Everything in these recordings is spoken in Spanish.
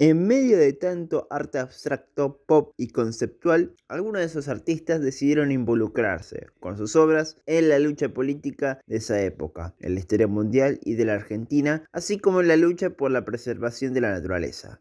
En medio de tanto arte abstracto, pop y conceptual, algunos de esos artistas decidieron involucrarse con sus obras en la lucha política de esa época, en la historia mundial y de la Argentina, así como en la lucha por la preservación de la naturaleza.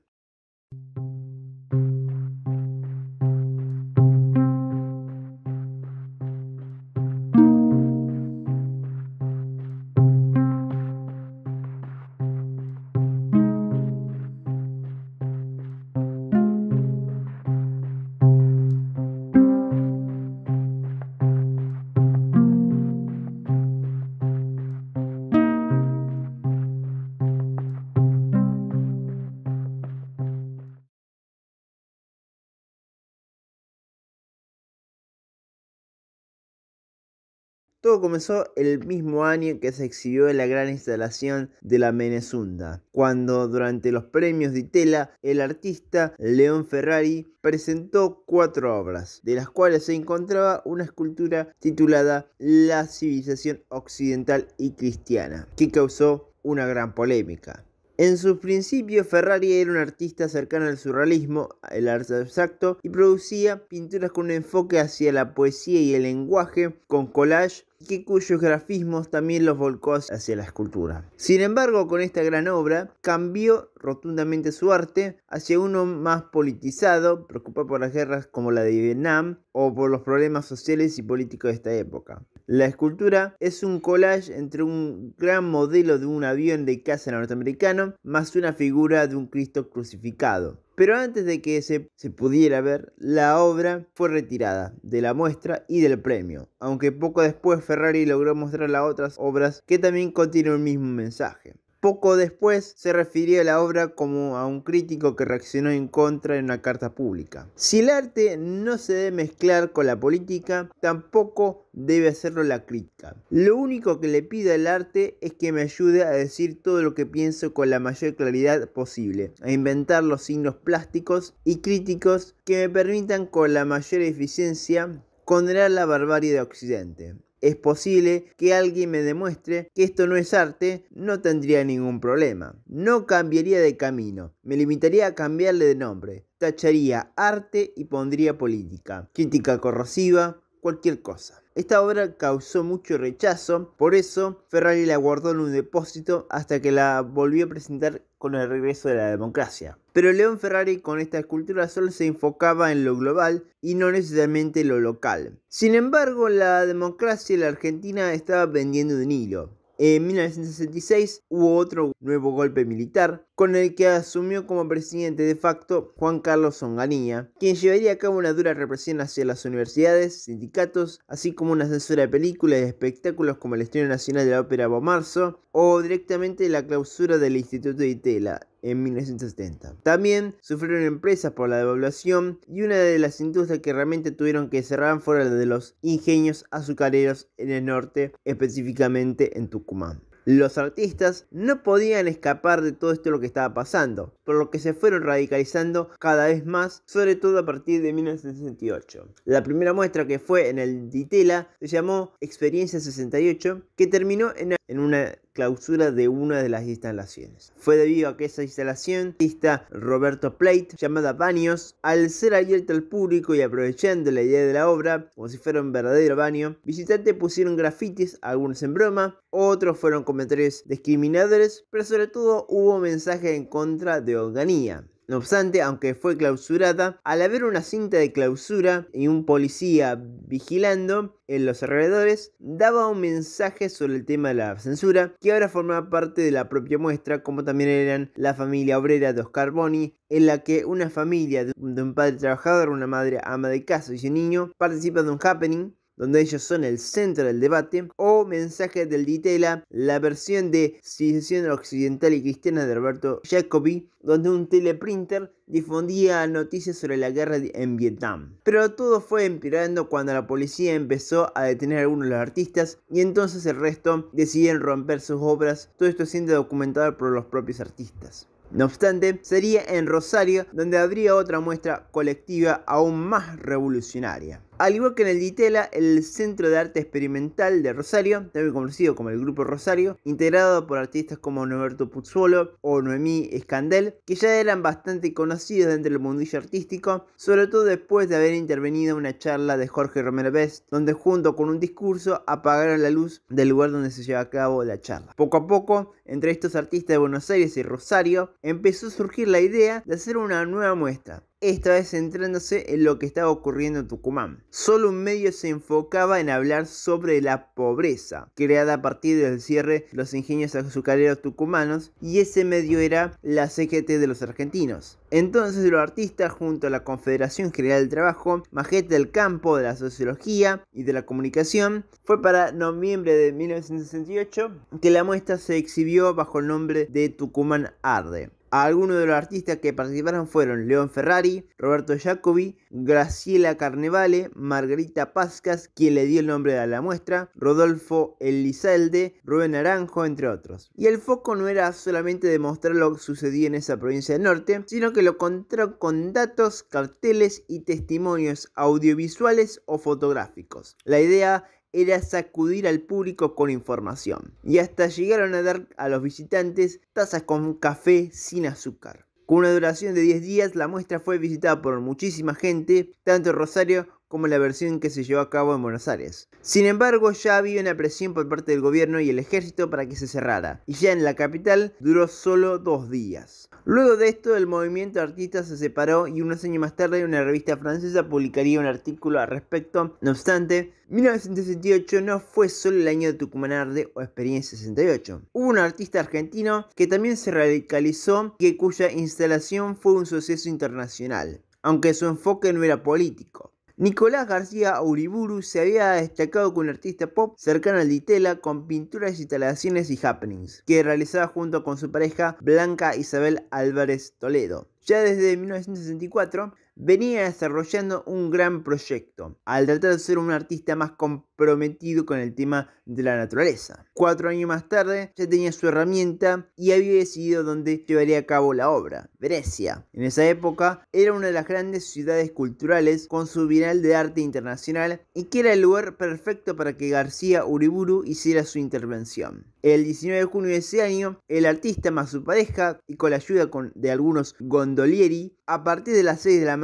Todo comenzó el mismo año que se exhibió en la gran instalación de la Menesunda, cuando durante los premios de tela el artista León Ferrari presentó cuatro obras, de las cuales se encontraba una escultura titulada La civilización occidental y cristiana, que causó una gran polémica. En sus principios, Ferrari era un artista cercano al surrealismo, el arte abstracto, y producía pinturas con un enfoque hacia la poesía y el lenguaje, con collage, que cuyos grafismos también los volcó hacia la escultura. Sin embargo, con esta gran obra cambió rotundamente su arte hacia uno más politizado, preocupado por las guerras como la de Vietnam o por los problemas sociales y políticos de esta época. La escultura es un collage entre un gran modelo de un avión de caza norteamericano más una figura de un Cristo crucificado. Pero antes de que se, se, pudiera ver, la obra fue retirada de la muestra y del premio, aunque poco después Ferrari logró mostrar las otras obras que también contienen el mismo mensaje. Poco después se refirió a la obra como a un crítico que reaccionó en contra en una carta pública. Si el arte no se debe mezclar con la política, tampoco debe hacerlo la crítica. Lo único que le pide al arte es que me ayude a decir todo lo que pienso con la mayor claridad posible, a inventar los signos plásticos y críticos que me permitan con la mayor eficiencia condenar la barbarie de Occidente es posible que alguien me demuestre que esto no es arte, no tendría ningún problema. No cambiaría de camino, me limitaría a cambiarle de nombre, tacharía arte y pondría política. Crítica corrosiva, cualquier cosa. Esta obra causó mucho rechazo, por eso Ferrari la guardó en un depósito hasta que la volvió a presentar con el regreso de la democracia. Pero León Ferrari con esta escultura solo se enfocaba en lo global y no necesariamente lo local. Sin embargo, la democracia en la Argentina estaba vendiendo de un hilo. En 1966 hubo otro nuevo golpe militar, con el que asumió como presidente de facto Juan Carlos Onganía, quien llevaría a cabo una dura represión hacia las universidades, sindicatos, así como una censura de películas y espectáculos como el Estreno Nacional de la Ópera Bomarzo o directamente la clausura del Instituto de Tela en 1970. También sufrieron empresas por la devaluación y una de las industrias que realmente tuvieron que cerrar fueron la de los ingenios azucareros en el norte, específicamente en Tucumán. Los artistas no podían escapar de todo esto lo que estaba pasando, por lo que se fueron radicalizando cada vez más, sobre todo a partir de 1968. La primera muestra que fue en el Ditela se llamó Experiencia 68, que terminó en una clausura de una de las instalaciones. Fue debido a que esa instalación, artista Roberto Plate, llamada Baños, al ser abierta al público y aprovechando la idea de la obra, como si fuera un verdadero baño, visitantes pusieron grafitis, algunos en broma, otros fueron comentarios discriminadores, pero sobre todo hubo mensajes en contra de organía. No obstante, aunque fue clausurada, al haber una cinta de clausura y un policía vigilando en los alrededores, daba un mensaje sobre el tema de la censura, que ahora formaba parte de la propia muestra, como también eran la familia obrera de Oscar Boni, en la que una familia de un padre trabajador, una madre ama de casa y un niño participa de un happening donde ellos son el centro del debate, o Mensajes del Ditela, la versión de Civilización Occidental y Cristiana de Roberto Jacobi, donde un teleprinter difundía noticias sobre la guerra en Vietnam. Pero todo fue empeorando cuando la policía empezó a detener a algunos de los artistas y entonces el resto decidieron romper sus obras, todo esto siendo documentado por los propios artistas. No obstante, sería en Rosario donde habría otra muestra colectiva aún más revolucionaria. Al igual que en el DITELA, el Centro de Arte Experimental de Rosario, también conocido como el Grupo Rosario, integrado por artistas como Noberto Puzzuolo o Noemí Escandel, que ya eran bastante conocidos dentro del mundillo artístico, sobre todo después de haber intervenido en una charla de Jorge Romero Best, donde junto con un discurso apagaron la luz del lugar donde se lleva a cabo la charla. Poco a poco, entre estos artistas de Buenos Aires y Rosario, empezó a surgir la idea de hacer una nueva muestra, esta vez centrándose en lo que estaba ocurriendo en Tucumán. Solo un medio se enfocaba en hablar sobre la pobreza, creada a partir del cierre de los ingenios azucareros tucumanos, y ese medio era la CGT de los argentinos. Entonces los artistas, junto a la Confederación General del Trabajo, magete del Campo, de la Sociología y de la Comunicación, fue para noviembre de 1968 que la muestra se exhibió bajo el nombre de Tucumán Arde. Algunos de los artistas que participaron fueron León Ferrari, Roberto Jacobi, Graciela Carnevale, Margarita Pascas, quien le dio el nombre a la muestra, Rodolfo Elizalde, Rubén Naranjo, entre otros. Y el foco no era solamente demostrar lo que sucedía en esa provincia del norte, sino que lo contaron con datos, carteles y testimonios audiovisuales o fotográficos. La idea era sacudir al público con información. Y hasta llegaron a dar a los visitantes tazas con café sin azúcar. Con una duración de 10 días, la muestra fue visitada por muchísima gente, tanto en Rosario como la versión que se llevó a cabo en Buenos Aires. Sin embargo, ya había una presión por parte del gobierno y el ejército para que se cerrara, y ya en la capital duró solo dos días. Luego de esto, el movimiento artista se separó y unos años más tarde una revista francesa publicaría un artículo al respecto. No obstante, 1968 no fue solo el año de Tucumán Arde o Experiencia 68. Hubo un artista argentino que también se radicalizó y cuya instalación fue un suceso internacional, aunque su enfoque no era político. Nicolás García Uriburu se había destacado como un artista pop cercano al Ditela con pinturas, instalaciones y happenings, que realizaba junto con su pareja Blanca Isabel Álvarez Toledo. Ya desde 1964 venía desarrollando un gran proyecto, al tratar de ser un artista más comprometido con el tema de la naturaleza. Cuatro años más tarde ya tenía su herramienta y había decidido dónde llevaría a cabo la obra, Venecia. En esa época era una de las grandes ciudades culturales con su Bienal de Arte Internacional y que era el lugar perfecto para que García Uriburu hiciera su intervención. El 19 de junio de ese año, el artista más su pareja y con la ayuda de algunos gondolieri, a partir de las 6 de la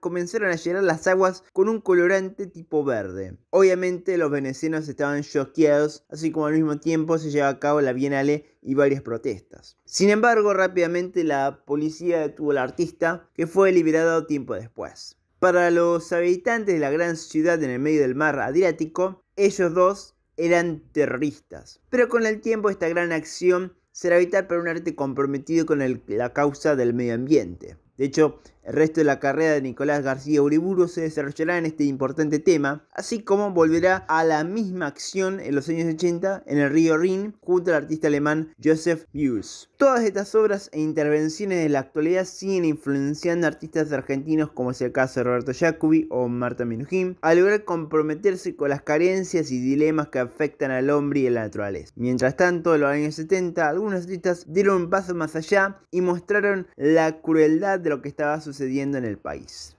comenzaron a llenar las aguas con un colorante tipo verde. Obviamente los venecianos estaban choqueados, así como al mismo tiempo se lleva a cabo la Bienale y varias protestas. Sin embargo, rápidamente la policía detuvo al artista, que fue liberado tiempo después. Para los habitantes de la gran ciudad en el medio del mar Adriático, ellos dos eran terroristas. Pero con el tiempo esta gran acción será vital para un arte comprometido con la causa del medio ambiente. De hecho, el resto de la carrera de Nicolás García Uriburu se desarrollará en este importante tema, así como volverá a la misma acción en los años 80 en el río Rin junto al artista alemán Joseph Hughes. Todas estas obras e intervenciones de la actualidad siguen influenciando a artistas argentinos como es el caso de Roberto Jacobi o Marta Minujín, al lograr comprometerse con las carencias y dilemas que afectan al hombre y a la naturaleza. Mientras tanto, en los años 70, algunos artistas dieron un paso más allá y mostraron la crueldad de lo que estaba sucediendo sucediendo en el país.